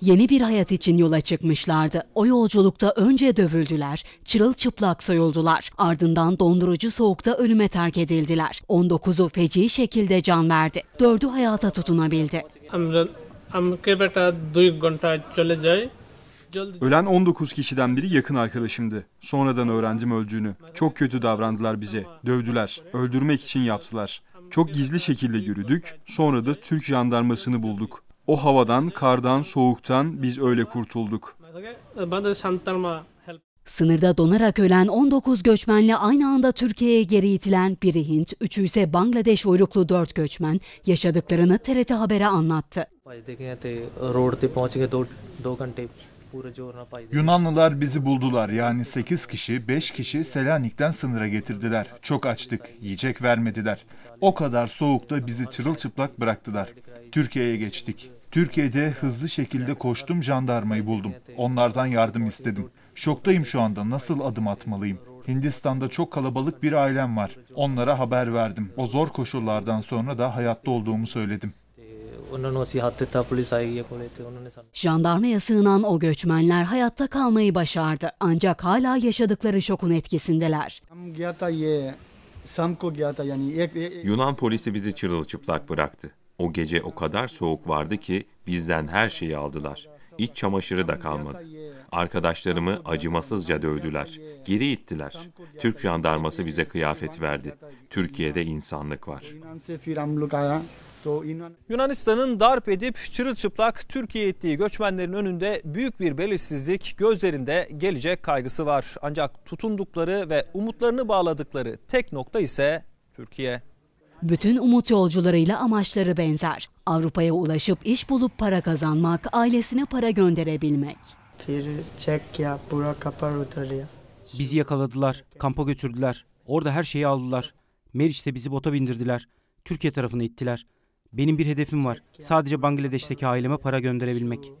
Yeni bir hayat için yola çıkmışlardı. O yolculukta önce dövüldüler, çırılçıplak soyuldular. Ardından dondurucu soğukta ölüme terk edildiler. 19'u feci şekilde can verdi. 4'ü hayata tutunabildi. Ölen 19 kişiden biri yakın arkadaşımdı. Sonradan öğrendim öldüğünü. Çok kötü davrandılar bize. Dövdüler. Öldürmek için yaptılar. Çok gizli şekilde yürüdük. Sonra da Türk jandarmasını bulduk. O havadan, kardan, soğuktan biz öyle kurtulduk. Sınırda donarak ölen 19 göçmenle aynı anda Türkiye'ye geri itilen biri Hint, üçü ise Bangladeş uyruklu dört göçmen yaşadıklarını TRT Haber'e anlattı. Yunanlılar bizi buldular. Yani 8 kişi, 5 kişi Selanik'ten sınıra getirdiler. Çok açtık, yiyecek vermediler. O kadar soğukta bizi çırılçıplak bıraktılar. Türkiye'ye geçtik. Türkiye'de hızlı şekilde koştum, jandarmayı buldum. Onlardan yardım istedim. Şoktayım şu anda. Nasıl adım atmalıyım? Hindistan'da çok kalabalık bir ailem var. Onlara haber verdim. O zor koşullardan sonra da hayatta olduğumu söyledim. Jandarmaya sığınan o göçmenler hayatta kalmayı başardı ancak hala yaşadıkları şokun etkisindeler. Yunan polisi bizi çırılçıplak bıraktı. O gece o kadar soğuk vardı ki bizden her şeyi aldılar. İç çamaşırı da kalmadı. Arkadaşlarımı acımasızca dövdüler. Geri ittiler. Türk jandarması bize kıyafet verdi. Türkiye'de insanlık var. Yunanistan'ın darp edip çırılçıplak Türkiye ettiği göçmenlerin önünde büyük bir belirsizlik, gözlerinde gelecek kaygısı var. Ancak tutundukları ve umutlarını bağladıkları tek nokta ise Türkiye. Bütün umut yolcularıyla amaçları benzer. Avrupa'ya ulaşıp iş bulup para kazanmak, ailesine para gönderebilmek. Bizi yakaladılar, kampa götürdüler. Orada her şeyi aldılar. Meriç'te bizi bota bindirdiler. Türkiye tarafına ittiler. Benim bir hedefim var. Sadece Bangladeş'teki aileme para gönderebilmek.